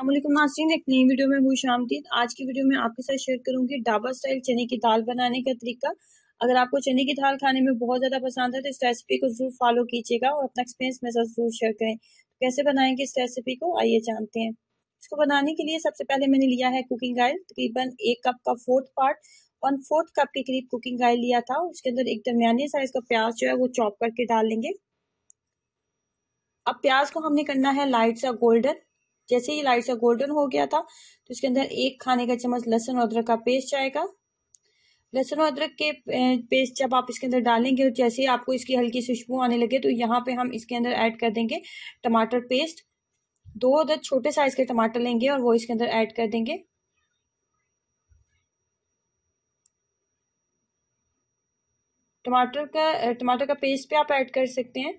अल्लाम नासरीन एक नई वीडियो में खुश आमदीद आज की वीडियो में आपके साथ शेयर करूंगी डाबा स्टाइल चने की दाल बनाने का तरीका अगर आपको चने की दाल खाने में बहुत ज़्यादा पसंद है तो इस रेसिपी को ज़रूर फॉलो कीजिएगा और अपना एक्सपीरियंस मेरे साथ ज़रूर शेयर करें तो कैसे बनाएंगे इस रेसिपी को आइए जानते हैं इसको बनाने के लिए सबसे पहले मैंने लिया है कुकिंग ऑयल तकरीबन एक कप का fourth part one fourth cup के करीब कुकिंग ऑयल लिया था उसके अंदर एक दरमिया साइज का प्याज जो है वो चॉप करके डाल लेंगे अब प्याज को हमने करना है लाइट सा गोल्डन जैसे ही लाइट सा गोल्डन हो गया था तो इसके अंदर एक खाने का चम्मच लहसुन अदरक का पेस्ट आएगा लहसुन और अदरक के पेस्ट जब आप इसके अंदर डालेंगे और जैसे आपको इसकी हल्की खुशबू आने लगे तो यहाँ पे हम इसके अंदर ऐड कर देंगे टमाटर पेस्ट दो अदर छोटे साइज के टमाटर लेंगे और वो इसके अंदर ऐड कर देंगे टमाटर का टमाटर का पेस्ट भी आप ऐड कर सकते हैं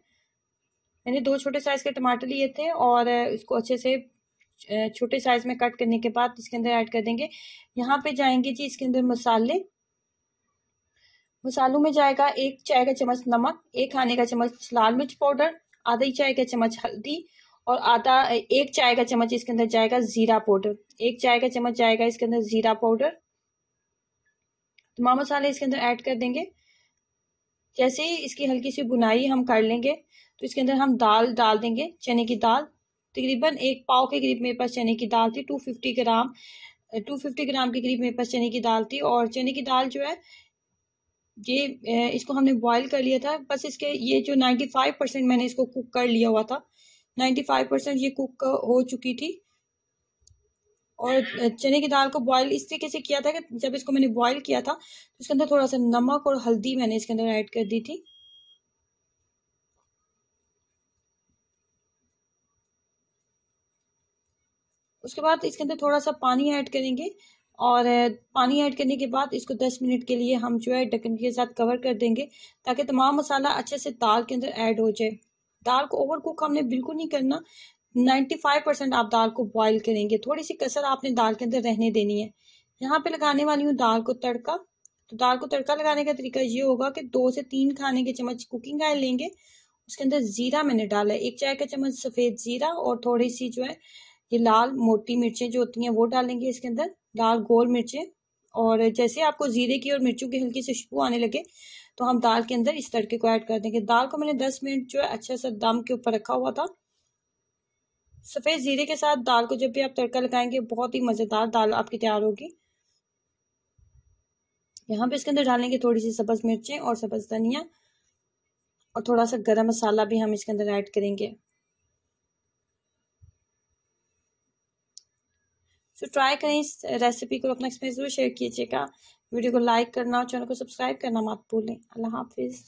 मैंने दो छोटे साइज के टमाटर लिए थे और इसको अच्छे से छोटे साइज में कट करने के बाद इसके अंदर ऐड कर देंगे यहाँ पे जाएंगे जी इसके अंदर मसाले मसालों में जाएगा एक चाय का चम्मच नमक एक खाने का चम्मच लाल मिर्च पाउडर आधा चाय का चम्मच हल्दी और आधा एक चाय का चम्मच इसके अंदर जाएगा जीरा पाउडर एक चाय का चम्मच जाएगा इसके अंदर जीरा पाउडर तमाम मसाले इसके अंदर ऐड कर देंगे जैसे ही इसकी हल्की सी बुनाई हम कर लेंगे तो इसके अंदर हम दाल डाल देंगे चने की दाल तकरीबन एक पाव के करीब मेरे पास चने की दाल थी two fifty gram two fifty gram के करीब मेरे पास चने की दाल थी और चने की दाल जो है ये इसको हमने बॉयल कर लिया था बस इसके ये जो नाइन्टी फाइव परसेंट मैंने इसको कुक कर लिया हुआ था नाइन्टी फाइव परसेंट ये कुक हो चुकी थी और चने की दाल को बॉयल इस तरीके से किया था कि जब इसको मैंने बॉयल किया था तो इसके अंदर थोड़ा सा नमक और हल्दी मैंने इसके अंदर ऐड कर दी थी उसके बाद इसके अंदर थोड़ा सा पानी ऐड करेंगे और पानी ऐड करने के बाद इसको 10 मिनट के लिए हम जो है ढक्कन के साथ कवर कर देंगे ताकि तमाम मसाला अच्छे से दाल के अंदर ऐड हो जाए दाल को ओवर कुक हमने बिल्कुल नहीं करना 95 परसेंट आप दाल को बॉईल करेंगे थोड़ी सी कसर आपने दाल के अंदर रहने देनी है यहाँ पे लगाने वाली हूँ दाल को तड़का तो दाल को तड़का लगाने का तरीका ये होगा कि दो से तीन खाने के चम्मच कुकिंग ऑयल लेंगे उसके अंदर ज़ीरा मैंने डाला है एक चाय का चम्मच सफ़ेद ज़ीरा और थोड़ी सी जो है ये लाल मोटी मिर्चें जो होती हैं वो डालेंगे इसके अंदर लाल गोल मिर्चें और जैसे आपको ज़ीरे की और मिर्चों की हल्की से खुशबू आने लगे तो हम दाल के अंदर इस तड़के को ऐड कर देंगे दाल को मैंने दस मिनट जो है अच्छा सा दम के ऊपर रखा हुआ था सफ़ेद ज़ीरे के साथ दाल को जब भी आप तड़का लगाएंगे बहुत ही मज़ेदार दाल आपकी तैयार होगी यहाँ पे इसके अंदर डालेंगे थोड़ी सी सब्ज़ मिर्चें और सब्ज़ धनिया और थोड़ा सा गरम मसाला भी हम इसके अंदर ऐड करेंगे सो ट्राई करें इस रेसिपी को अपना एक्सपीरियंस जरूर शेयर कीजिएगा वीडियो को लाइक करना और चैनल को सब्सक्राइब करना मत भूलें अल्लाह हाफिज़